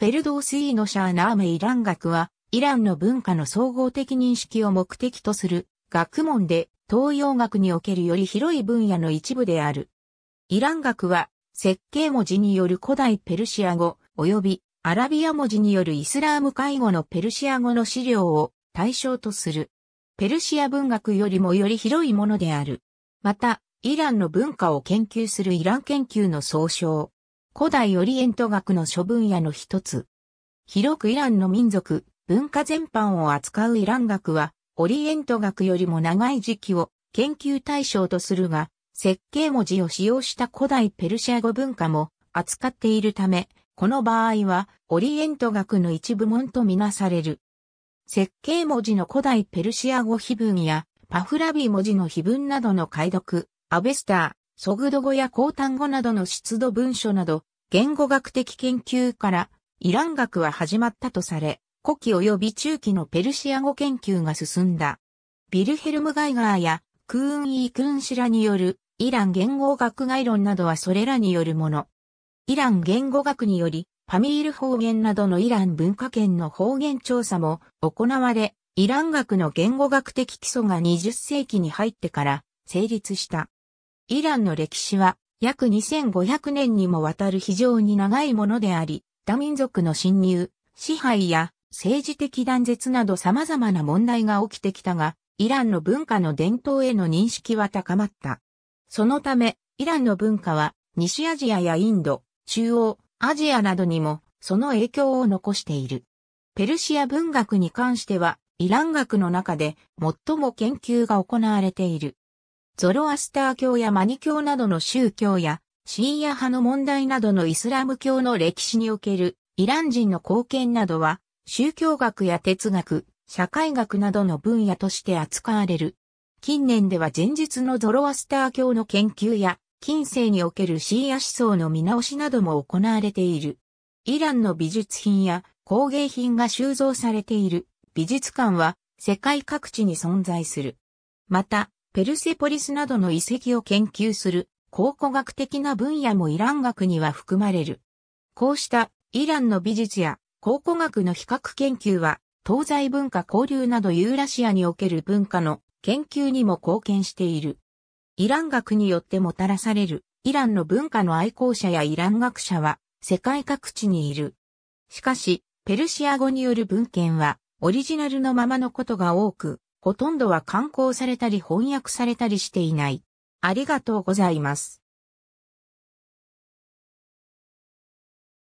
フェルドースイーノシャーナーメイラン学は、イランの文化の総合的認識を目的とする学問で、東洋学におけるより広い分野の一部である。イラン学は、設計文字による古代ペルシア語、及びアラビア文字によるイスラーム介護のペルシア語の資料を対象とする。ペルシア文学よりもより広いものである。また、イランの文化を研究するイラン研究の総称。古代オリエント学の諸分野の一つ。広くイランの民族、文化全般を扱うイラン学は、オリエント学よりも長い時期を研究対象とするが、設計文字を使用した古代ペルシア語文化も扱っているため、この場合はオリエント学の一部門とみなされる。設計文字の古代ペルシア語碑文やパフラビ文字の碑文などの解読、アベスター、ソグド語や高単語などの出土文書など、言語学的研究からイラン学は始まったとされ、古期及び中期のペルシア語研究が進んだ。ビルヘルム・ガイガーやクーン・イー・クーン氏らによるイラン言語学概論などはそれらによるもの。イラン言語学により、パミール方言などのイラン文化圏の方言調査も行われ、イラン学の言語学的基礎が20世紀に入ってから成立した。イランの歴史は約2500年にもわたる非常に長いものであり、多民族の侵入、支配や政治的断絶など様々な問題が起きてきたが、イランの文化の伝統への認識は高まった。そのため、イランの文化は西アジアやインド、中央、アジアなどにもその影響を残している。ペルシア文学に関しては、イラン学の中で最も研究が行われている。ゾロアスター教やマニ教などの宗教や、シーア派の問題などのイスラム教の歴史におけるイラン人の貢献などは、宗教学や哲学、社会学などの分野として扱われる。近年では前述のゾロアスター教の研究や、近世におけるシーア思想の見直しなども行われている。イランの美術品や工芸品が収蔵されている美術館は世界各地に存在する。また、ペルセポリスなどの遺跡を研究する考古学的な分野もイラン学には含まれる。こうしたイランの美術や考古学の比較研究は東西文化交流などユーラシアにおける文化の研究にも貢献している。イラン学によってもたらされるイランの文化の愛好者やイラン学者は世界各地にいる。しかし、ペルシア語による文献はオリジナルのままのことが多く、ほとんどは刊行されたり翻訳されたりしていない。ありがとうございます。